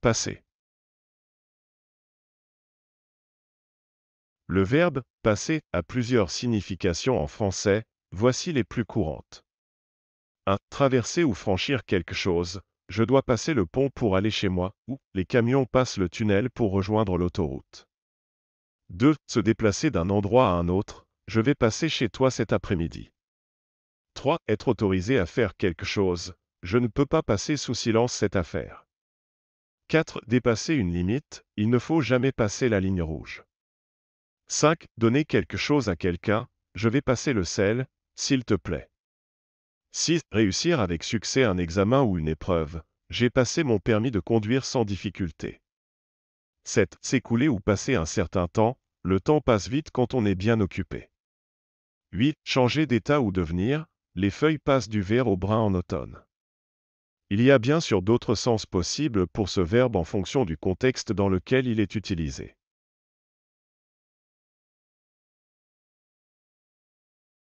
passer. Le verbe passer a plusieurs significations en français, voici les plus courantes. 1. Traverser ou franchir quelque chose, je dois passer le pont pour aller chez moi, ou les camions passent le tunnel pour rejoindre l'autoroute. 2. Se déplacer d'un endroit à un autre, je vais passer chez toi cet après-midi. 3. Être autorisé à faire quelque chose, je ne peux pas passer sous silence cette affaire. 4. Dépasser une limite, il ne faut jamais passer la ligne rouge. 5. Donner quelque chose à quelqu'un, je vais passer le sel, s'il te plaît. 6. Réussir avec succès un examen ou une épreuve, j'ai passé mon permis de conduire sans difficulté. 7. S'écouler ou passer un certain temps, le temps passe vite quand on est bien occupé. 8. Changer d'état ou devenir, les feuilles passent du vert au brun en automne. Il y a bien sûr d'autres sens possibles pour ce verbe en fonction du contexte dans lequel il est utilisé.